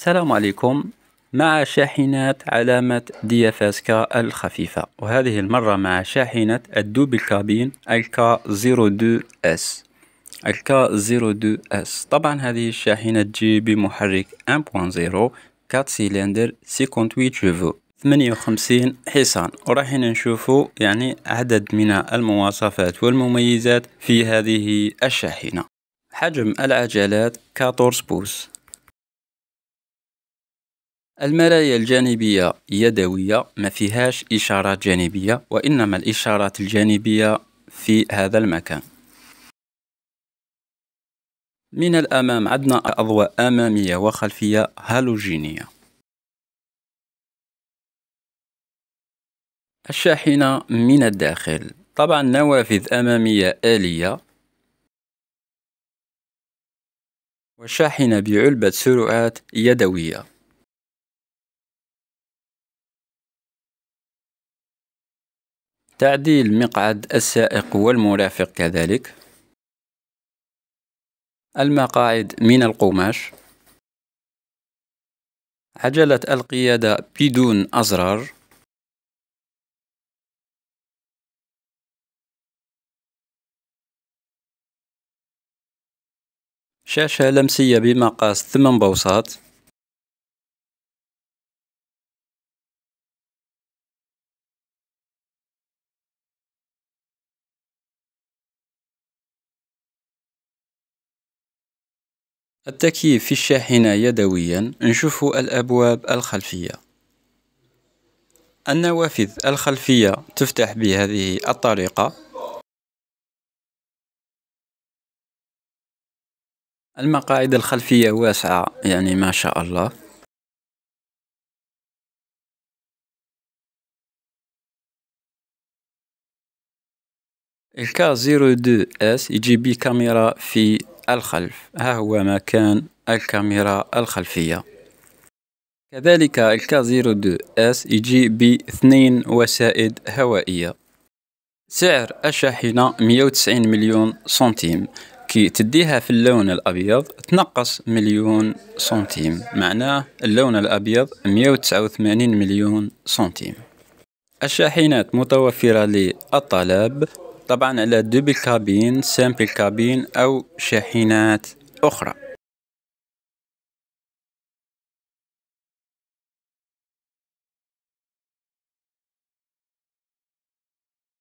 السلام عليكم مع شاحنات علامة ديافاسكا الخفيفة وهذه المرة مع شاحنة الدوبل كابين الK02S الk 02 اس طبعا هذه الشاحنة تجي بمحرك 1.0 4 سيلندر 58 جوفو 58 حصان ورايحين نشوفوا يعني عدد من المواصفات والمميزات في هذه الشاحنة حجم العجلات 14 بوس المرايا الجانبية يدوية ما فيهاش إشارات جانبية وإنما الإشارات الجانبية في هذا المكان من الأمام عندنا أضواء أمامية وخلفية هالوجينية الشاحنة من الداخل طبعا نوافذ أمامية آلية وشاحنة بعلبة سرعات يدوية تعديل مقعد السائق والمرافق كذلك المقاعد من القماش عجلة القيادة بدون أزرار شاشة لمسية بمقاس 8 بوصات التكييف في الشاحنة يدويا نشوف الأبواب الخلفية النوافذ الخلفية تفتح بهذه الطريقة المقاعد الخلفية واسعة يعني ما شاء الله الكا 02 اس يجي بيه كاميرا في الخلف ها هو مكان الكاميرا الخلفية كذلك زيرو دو اس يجي باثنين وسائد هوائية سعر الشاحنة 190 مليون سنتيم كي تديها في اللون الأبيض تنقص مليون سنتيم معناه اللون الأبيض 189 مليون سنتيم الشاحنات متوفرة للطلب طبعا على دوبل كابين سامبل كابين أو شاحنات أخرى